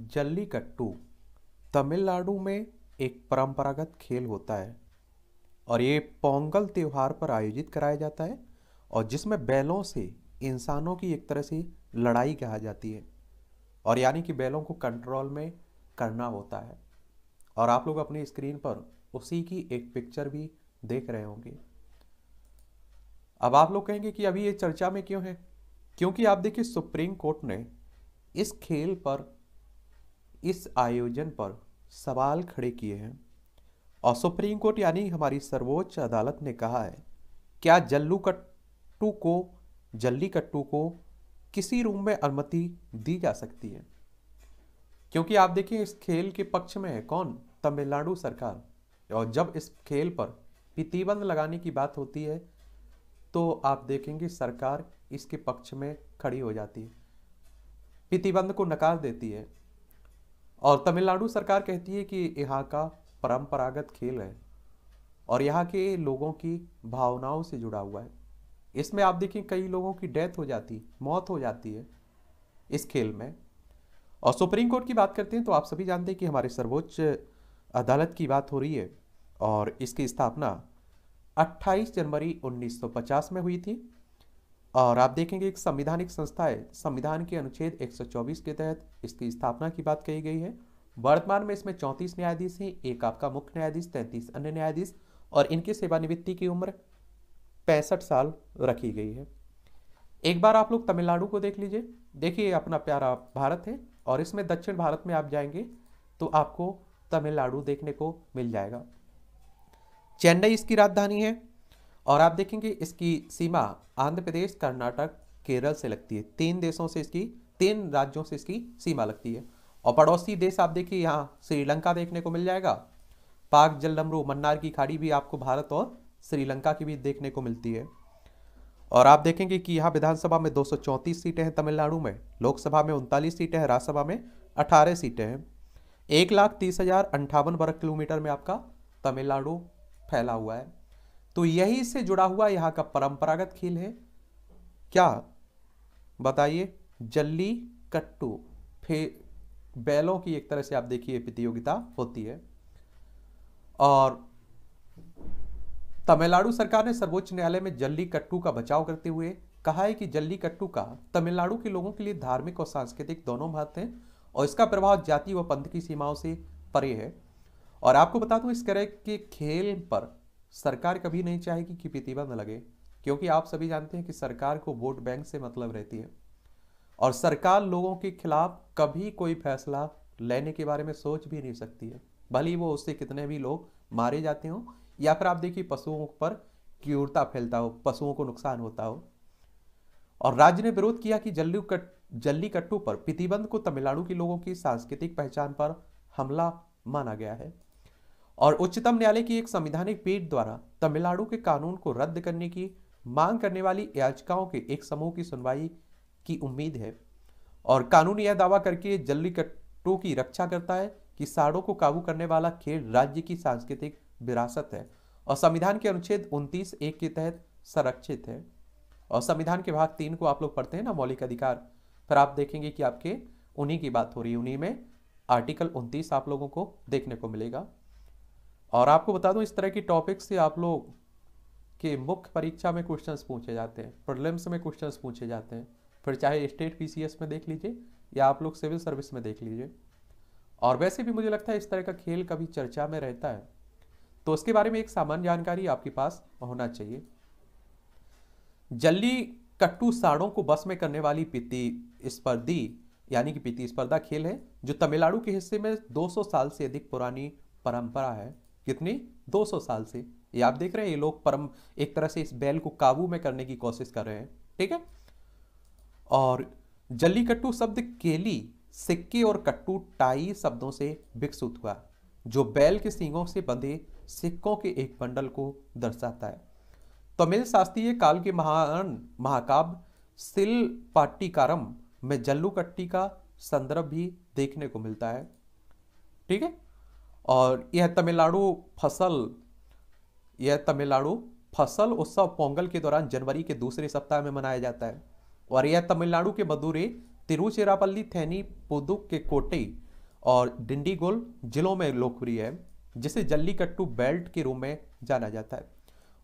जल्लीकट्टू तमिलनाडु में एक परंपरागत खेल होता है और ये पोंगल त्यौहार पर आयोजित कराया जाता है और जिसमें बैलों से इंसानों की एक तरह से लड़ाई कहा जाती है और यानी कि बैलों को कंट्रोल में करना होता है और आप लोग अपनी स्क्रीन पर उसी की एक पिक्चर भी देख रहे होंगे अब आप लोग कहेंगे कि अभी ये चर्चा में क्यों है क्योंकि आप देखिए सुप्रीम कोर्ट ने इस खेल पर इस आयोजन पर सवाल खड़े किए हैं और सुप्रीम कोर्ट यानी हमारी सर्वोच्च अदालत ने कहा है क्या जल्लू कट्टू को जल्ली कट्टू को किसी रूम में अनुमति दी जा सकती है क्योंकि आप देखिए इस खेल के पक्ष में है कौन तमिलनाडु सरकार और जब इस खेल पर प्रतिबंध लगाने की बात होती है तो आप देखेंगे सरकार इसके पक्ष में खड़ी हो जाती है प्रतिबंध को नकार देती है और तमिलनाडु सरकार कहती है कि यहाँ का परंपरागत खेल है और यहाँ के लोगों की भावनाओं से जुड़ा हुआ है इसमें आप देखें कई लोगों की डेथ हो जाती मौत हो जाती है इस खेल में और सुप्रीम कोर्ट की बात करते हैं तो आप सभी जानते हैं कि हमारे सर्वोच्च अदालत की बात हो रही है और इसकी स्थापना 28 जनवरी 1950 में हुई थी और आप देखेंगे एक संविधानिक संस्था है संविधान के अनुच्छेद 124 के तहत इसकी स्थापना की बात कही गई है वर्तमान में इसमें 34 न्यायाधीश हैं एक आपका मुख्य न्यायाधीश तैंतीस अन्य न्यायाधीश और इनकी सेवानिवृत्ति की उम्र पैंसठ साल रखी गई है एक बार आप लोग तमिलनाडु को देख लीजिए देखिए अपना प्यारा भारत है और इसमें दक्षिण भारत में आप जाएंगे तो आपको तमिलनाडु देखने को मिल जाएगा चेन्नई इसकी राजधानी है और आप देखेंगे इसकी सीमा आंध्र प्रदेश कर्नाटक केरल से लगती है तीन देशों से इसकी तीन राज्यों से इसकी सीमा लगती है और पड़ोसी देश आप देखिए यहाँ श्रीलंका देखने को मिल जाएगा पाक जल नमरू मन्नार की खाड़ी भी आपको भारत और श्रीलंका की भी देखने को मिलती है और आप देखेंगे कि यहाँ विधानसभा में दो सीटें हैं तमिलनाडु में लोकसभा में उनतालीस सीटें हैं राज्यसभा में अठारह सीटें हैं एक लाख तीस हजार अंठावन वर्ग किलोमीटर में आपका तमिलनाडु फैला हुआ है तो यही से जुड़ा हुआ यहाँ का परंपरागत खेल है क्या बताइए जल्ली कट्टू फे बैलों की एक तरह से आप देखिए प्रतियोगिता होती है और तमिलनाडु सरकार ने सर्वोच्च न्यायालय में जल्ली कट्टू का बचाव करते हुए कहा है कि जल्ली कट्टू का तमिलनाडु के लोगों के लिए धार्मिक और सांस्कृतिक दोनों महत्व है और इसका प्रभाव जाति व पंथ की सीमाओं से परे है और आपको बता दूं इस तरह के खेल पर सरकार कभी नहीं चाहेगी कि प्रतिबंध लगे क्योंकि आप सभी जानते हैं कि सरकार को वोट बैंक से मतलब रहती है और सरकार लोगों के खिलाफ कभी कोई फैसला लेने के बारे में सोच भी नहीं सकती है भले वो उससे कितने भी लोग मारे जाते हों या फिर आप देखिए पशुओं पर क्यूरता फैलता हो पशुओं को नुकसान होता हो और राज्य ने विरोध किया कि जल्ली कट जल्ली कट्टू पर प्रतिबंध को तमिलनाडु के लोगों की सांस्कृतिक पहचान पर हमला माना गया है और उच्चतम न्यायालय की एक संविधानिक पीठ द्वारा तमिलनाडु के कानून को रद्द करने की मांग करने वाली याचिकाओं के एक समूह की सुनवाई की उम्मीद है और कानून यह दावा करके जल्लीकट्टों की रक्षा करता है कि साड़ों को काबू करने वाला खेल राज्य की सांस्कृतिक विरासत है और संविधान के अनुच्छेद उनतीस एक के तहत संरक्षित है और संविधान के भाग तीन को आप लोग पढ़ते हैं ना मौलिक अधिकार फिर आप देखेंगे कि आपके उन्हीं की बात हो रही है उन्हीं में आर्टिकल उनतीस आप लोगों को देखने को मिलेगा और आपको बता दूं इस तरह की टॉपिक से आप लोग के मुख्य परीक्षा में क्वेश्चंस पूछे जाते हैं प्रलिम्स में क्वेश्चंस पूछे जाते हैं फिर चाहे स्टेट पीसीएस में देख लीजिए या आप लोग सिविल सर्विस में देख लीजिए और वैसे भी मुझे लगता है इस तरह का खेल कभी चर्चा में रहता है तो उसके बारे में एक सामान्य जानकारी आपके पास होना चाहिए जल्दी कट्टू साड़ों को बस में करने वाली पीति स्पर्धी यानी कि पीति स्पर्धा खेल है जो तमिलनाडु के हिस्से में 200 साल से अधिक पुरानी परंपरा है कितनी 200 साल से ये आप देख रहे हैं ये लोग परम एक तरह से इस बैल को काबू में करने की कोशिश कर रहे हैं ठीक है और जल्लीकट्टू शब्द केली सिक्के और कट्टू टाई शब्दों से विकसित हुआ जो बैल के सींगों से बंधे सिक्कों के एक बंडल को दर्शाता है तमिल शास्त्रीय काल के महान महाकाव्य सिल पाट्टिकारम में जल्लूकट्टी का संदर्भ भी देखने को मिलता है ठीक है और यह तमिलनाडु फसल यह तमिलनाडु फसल उत्सव पोंगल के दौरान जनवरी के दूसरे सप्ताह में मनाया जाता है और यह तमिलनाडु के मदुरे तिरुचिरापल्ली थैनी पुदुक के कोटे और डिंडीगोल जिलों में लोकप्रिय है जिसे जल्लीकट्टू बेल्ट के रूप में जाना जाता है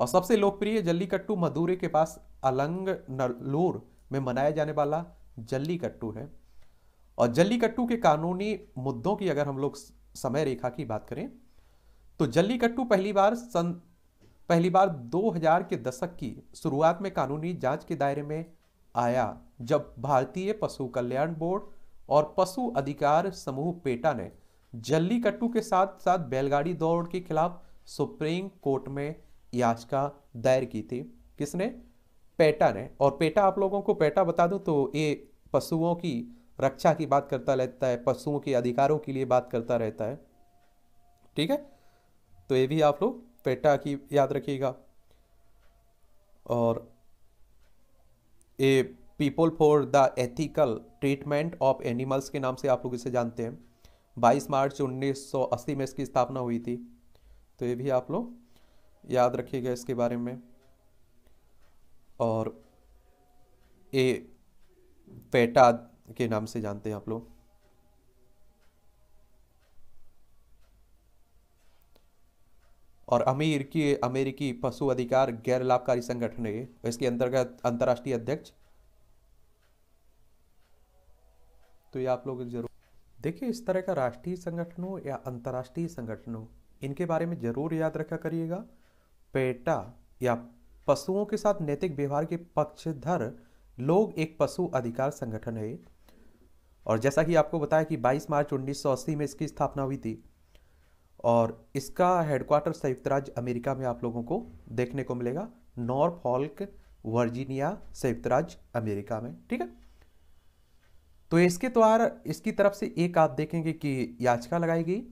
और सबसे लोकप्रिय जल्लीकट्टू मदुरे के पास अलंग नलूर में मनाया जाने वाला जल्लीकट्टू है और जल्लीकट्टू के कानूनी मुद्दों की अगर हम लोग समय रेखा की बात करें तो जल्लीकट्टू पहली बार सन पहली बार 2000 के दशक की शुरुआत में कानूनी जांच के दायरे में आया जब भारतीय पशु कल्याण बोर्ड और पशु अधिकार समूह पेटा ने जल्लीकट्टू के साथ साथ बैलगाड़ी दौड़ के खिलाफ सुप्रीम कोर्ट में याचिका दायर की थी किसने पेटा ने और पेटा आप लोगों को पेटा बता दूं तो ये पशुओं की रक्षा की बात करता रहता है पशुओं के अधिकारों के लिए बात करता रहता है ठीक है तो ये भी आप लोग पेटा की याद रखिएगा और a people for the ethical treatment of animals के नाम से आप लोग इसे जानते हैं 22 मार्च 1980 में इसकी स्थापना हुई थी तो ये भी आप लोग याद रखिएगा इसके बारे में और ये पेटा के नाम से जानते हैं आप लोग और अमीर की अमेरिकी पशु अधिकार गैर लाभकारी संगठन है इसके अंतर्गत अंतर्राष्ट्रीय अध्यक्ष तो ये आप लोग जरूर देखिए इस तरह का राष्ट्रीय संगठनों या अंतर्राष्ट्रीय संगठनों इनके बारे में जरूर याद रखा करिएगा पेटा या पशुओं के साथ नैतिक व्यवहार के पक्षधर लोग एक पशु अधिकार संगठन है और जैसा कि आपको बताया कि 22 मार्च 1980 में इसकी स्थापना हुई थी और इसका हेडक्वार्टर संयुक्त राज्य अमेरिका में आप लोगों को देखने को मिलेगा नॉर्थ हॉल्क वर्जीनिया संयुक्त राज्य अमेरिका में ठीक है तो इसके द्वारा तो इसकी तरफ से एक आप देखेंगे कि याचिका लगाई गई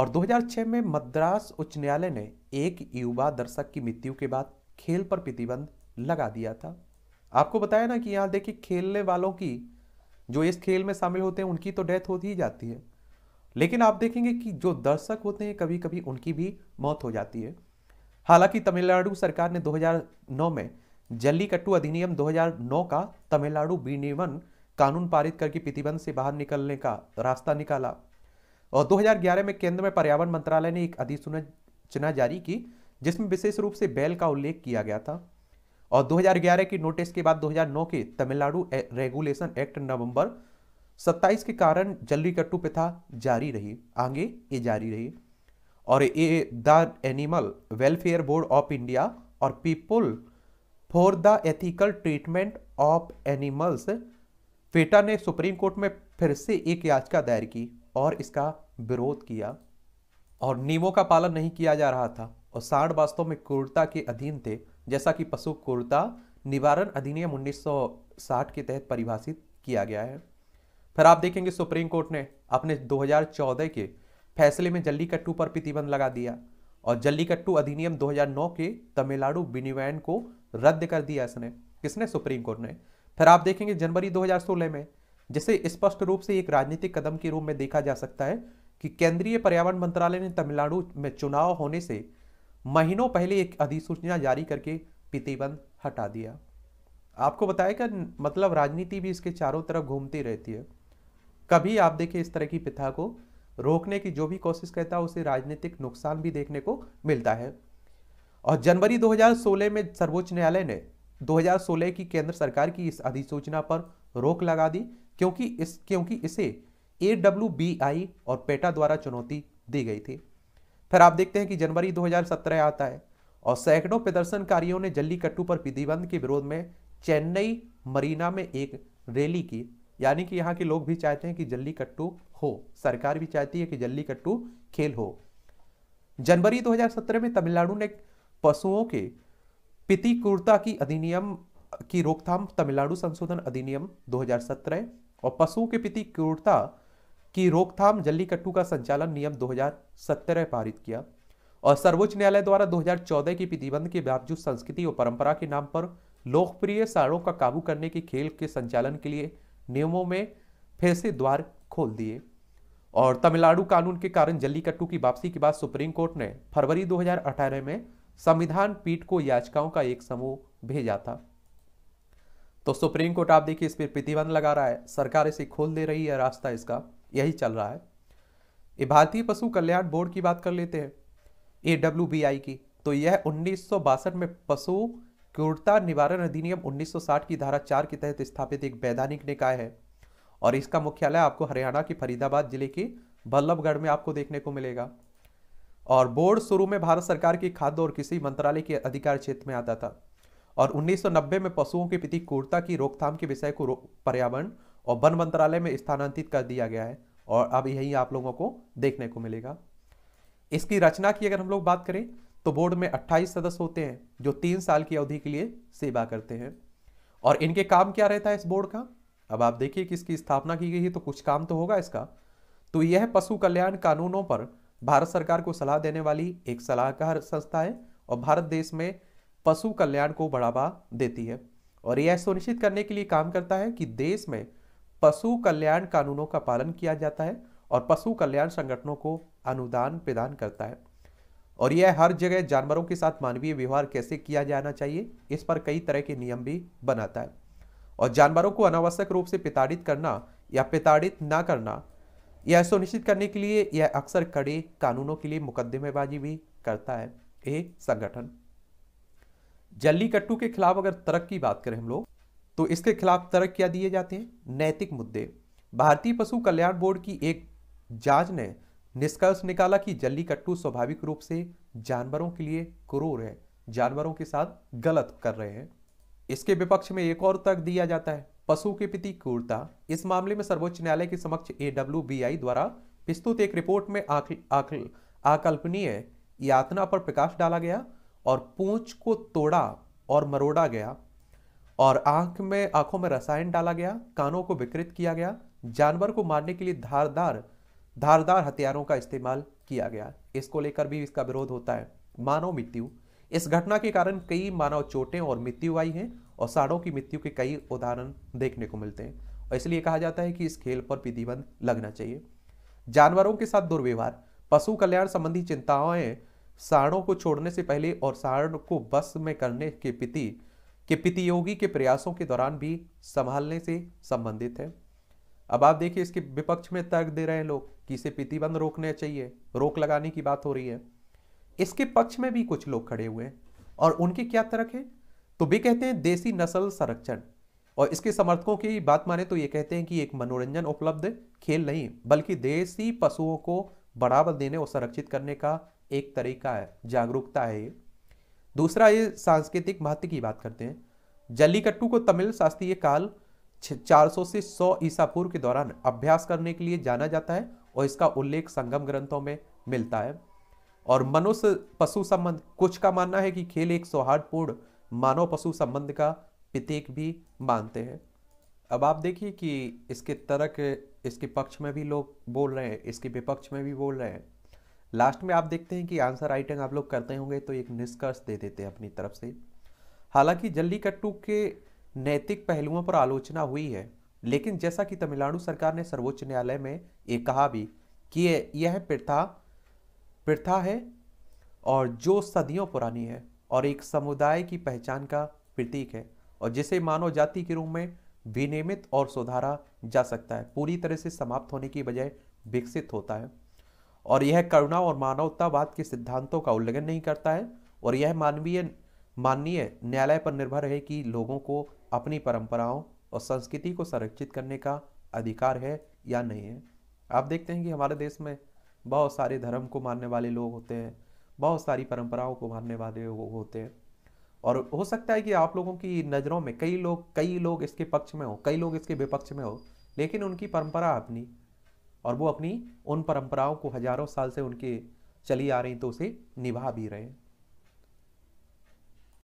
और 2006 में मद्रास उच्च न्यायालय ने एक युवा दर्शक की मृत्यु के बाद खेल पर प्रतिबंध लगा दिया था आपको बताया ना कि यहाँ देखिए खेलने वालों की जो इस खेल में शामिल होते हैं उनकी तो डेथ हो ही जाती है लेकिन आप देखेंगे कि जो दर्शक होते हैं कभी कभी उनकी भी मौत हो जाती है हालांकि तमिलनाडु सरकार ने 2009 में जल्लीकट्टू अधिनियम 2009 का तमिलनाडु विनियमन कानून पारित करके प्रतिबंध से बाहर निकलने का रास्ता निकाला और 2011 में केंद्र में पर्यावरण मंत्रालय ने एक अधिसूचना जारी की जिसमें विशेष रूप से बैल का उल्लेख किया गया था और 2011 की नोटिस के बाद 2009 के तमिलनाडु रेगुलेशन एक्ट नवंबर 27 के कारण जल्लीकट्टू प्रथा जारी रही आगे ये जारी रही और ये the animal welfare board of India और people for the ethical treatment of animals PETA ने सुप्रीम कोर्ट में फिर से एक याचिका दायर की और इसका विरोध किया और नियमों का पालन नहीं किया जा रहा था और साढ़ वास्तव में क्रूरता के अधीन थे जैसा कि पशु क्रूरता निवारण अधिनियम 1960 के तहत परिभाषित किया गया है फिर आप देखेंगे सुप्रीम कोर्ट ने अपने 2014 के फैसले में जल्लीकट्टू पर प्रतिबंध लगा दिया और जल्लीकट्टू अधिनियम 2009 के तमिलनाडु विनिवयन को रद्द कर दिया इसने किसने सुप्रीम कोर्ट ने फिर आप देखेंगे जनवरी 2016 में जिसे स्पष्ट रूप से एक राजनीतिक कदम के रूप में देखा जा सकता है कि केंद्रीय पर्यावरण मंत्रालय ने तमिलनाडु में चुनाव होने से महीनों पहले एक अधिसूचना जारी करके प्रतिबंध हटा दिया आपको बताया कि मतलब राजनीति भी इसके चारों तरफ घूमती रहती है कभी आप देखिए इस तरह की प्रथा को रोकने की जो भी कोशिश करता है उसे राजनीतिक नुकसान भी देखने को मिलता है और जनवरी 2016 में सर्वोच्च न्यायालय ने 2016 की केंद्र सरकार की इस अधिसूचना पर रोक लगा दी क्योंकि इस क्योंकि इसे ए और पेटा द्वारा चुनौती दी गई थी फिर आप देखते हैं कि जनवरी 2017 आता है और सैकड़ों प्रदर्शनकारियों ने जल्लीकट्टू पर विधिबंध के विरोध में चेन्नई मरीना में एक रैली की यानी कि यहाँ के लोग भी चाहते हैं कि जल्लीकट्टू हो सरकार भी चाहती है कि जल्लीकट्टू खेल हो जनवरी 2017 में तमिलनाडु ने पशुओं के पिति कुर्ता की अधिनियम की रोकथाम तमिलनाडु संशोधन अधिनियम 2017 और पशुओं के पिति की रोकथाम जल्लीकट्टू का संचालन नियम 2017 पारित किया और सर्वोच्च न्यायालय द्वारा 2014 की प्रतिबंध के बावजूद संस्कृति और परंपरा के नाम पर लोकप्रिय साड़ों का काबू करने के खेल के संचालन के लिए नियमों में फिर से द्वार खोल दिए और तमिलनाडु कानून के कारण जल्लीकट्टू की वापसी के बाद सुप्रीम कोर्ट ने फरवरी 2018 में संविधान पीठ को याचिकाओं का एक समूह भेजा था तो सुप्रीम कोर्ट आप देखिए इस पर प्रतिबंध लगा रहा है सरकार इसे खोल दे रही है रास्ता इसका यही चल रहा है ये भारतीय पशु कल्याण बोर्ड की बात कर लेते हैं ए डब्ल्यू बी आई की तो यह उन्नीस में पशु क्रूरता निवारण अधिनियम 1960 की धारा चार के तहत स्थापित एक वैधानिक निकाय है और इसका मुख्यालय आपको हरियाणा के फरीदाबाद जिले के बल्लभगढ़ में आपको देखने को मिलेगा और बोर्ड शुरू में भारत सरकार के खाद्य और कृषि मंत्रालय के अधिकार क्षेत्र में आता था और 1990 में पशुओं के प्रति क्रूरता की रोकथाम के विषय को पर्यावरण और वन मंत्रालय में स्थानांतरित कर दिया गया है और अब यही आप लोगों को देखने को मिलेगा इसकी रचना की अगर हम लोग बात करें तो बोर्ड में 28 सदस्य होते हैं जो तीन साल की अवधि के लिए सेवा करते हैं और इनके काम क्या रहता है इस बोर्ड का अब आप देखिए कि इसकी स्थापना की गई है तो कुछ काम तो होगा इसका तो यह पशु कल्याण कानूनों पर भारत सरकार को सलाह देने वाली एक सलाहकार संस्था है और भारत देश में पशु कल्याण को बढ़ावा देती है और यह सुनिश्चित करने के लिए काम करता है कि देश में पशु कल्याण कानूनों का पालन किया जाता है और पशु कल्याण संगठनों को अनुदान प्रदान करता है और यह हर जगह जानवरों के साथ मानवीय व्यवहार कैसे किया जाना चाहिए इस पर कई तरह के नियम भी बनाता है और जानवरों को अनावश्यक रूप से पिताड़ित करना या पिताड़ित ना करना यह सुनिश्चित करने के लिए यह अक्सर कड़े कानूनों के लिए मुकदमेबाजी भी करता है ये संगठन जल्लीकट्टू के खिलाफ अगर तरक्की की बात करें हम लोग तो इसके खिलाफ तर्क क्या दिए जाते हैं नैतिक मुद्दे भारतीय पशु कल्याण बोर्ड की एक जांच ने निष्कर्ष निकाला कि जल्लीकट्टू स्वाभाविक रूप से जानवरों के लिए क्रूर है जानवरों के साथ गलत कर रहे हैं इसके विपक्ष में एक और तर्क दिया जाता है पशु के प्रति क्रूरता इस मामले में सर्वोच्च न्यायालय के समक्ष ए द्वारा प्रस्तुत एक रिपोर्ट में आकल्पनीय यातना पर प्रकाश डाला गया और पूंछ को तोड़ा और मरोड़ा गया और आंख में आंखों में रसायन डाला गया कानों को विकृत किया गया जानवर को मारने के लिए धारदार धारदार हथियारों का इस्तेमाल किया गया इसको लेकर भी इसका विरोध होता है मानव मृत्यु इस घटना के कारण कई मानव चोटें और मृत्यु आई हैं और साड़ों की मृत्यु के कई उदाहरण देखने को मिलते हैं और इसलिए कहा जाता है कि इस खेल पर प्रतिबंध लगना चाहिए जानवरों के साथ दुर्व्यवहार पशु कल्याण संबंधी चिंताएं साड़ों को छोड़ने से पहले और साड़ को बस में करने के प्रति कि पितियोगी के प्रयासों के दौरान भी संभालने से संबंधित है अब आप देखिए इसके विपक्ष में तर्क दे रहे हैं लोग कि इसे प्रतिबंध रोकने चाहिए रोक लगाने की बात हो रही है इसके पक्ष में भी कुछ लोग खड़े हुए हैं और उनके क्या तर्क है तो वे कहते हैं देसी नस्ल संरक्षण और इसके समर्थकों की बात माने तो ये कहते हैं कि एक मनोरंजन उपलब्ध खेल नहीं बल्कि देसी पशुओं को बढ़ावा देने और संरक्षित करने का एक तरीका है जागरूकता है ये दूसरा ये सांस्कृतिक महत्व की बात करते हैं जल्लीकट्टू को तमिल शास्त्रीय काल 400 से 100 ईसा पूर्व के दौरान अभ्यास करने के लिए जाना जाता है और इसका उल्लेख संगम ग्रंथों में मिलता है और मनुष्य पशु संबंध कुछ का मानना है कि खेल एक सौहार्दपूर्ण मानव पशु संबंध का प्रतीक भी मानते हैं अब आप देखिए कि इसके तरक इसके पक्ष में भी लोग बोल रहे हैं इसके विपक्ष में भी बोल रहे हैं लास्ट में आप देखते हैं कि आंसर राइटिंग आप लोग करते होंगे तो एक निष्कर्ष दे देते हैं अपनी तरफ से हालांकि जल्लीकट्टू के नैतिक पहलुओं पर आलोचना हुई है लेकिन जैसा कि तमिलनाडु सरकार ने सर्वोच्च न्यायालय में ये कहा भी कि यह प्रथा प्रथा है और जो सदियों पुरानी है और एक समुदाय की पहचान का प्रतीक है और जिसे मानव जाति के रूप में विनियमित और सुधारा जा सकता है पूरी तरह से समाप्त होने की बजाय विकसित होता है और यह करुणा और मानवतावाद के सिद्धांतों का उल्लंघन नहीं करता है और यह मानवीय माननीय न्यायालय पर निर्भर है कि लोगों को अपनी परंपराओं और संस्कृति को संरक्षित करने का अधिकार है या नहीं है आप देखते हैं कि हमारे देश में बहुत सारे धर्म को मानने वाले लोग होते हैं बहुत सारी परंपराओं को मानने वाले लोग होते हैं और हो सकता है कि आप लोगों की नज़रों में कई लोग कई लोग इसके पक्ष में हो कई लोग इसके विपक्ष में हो लेकिन उनकी परंपरा अपनी और वो अपनी उन परंपराओं को हजारों साल से उनके चली आ रही तो उसे निभा भी रहे हैं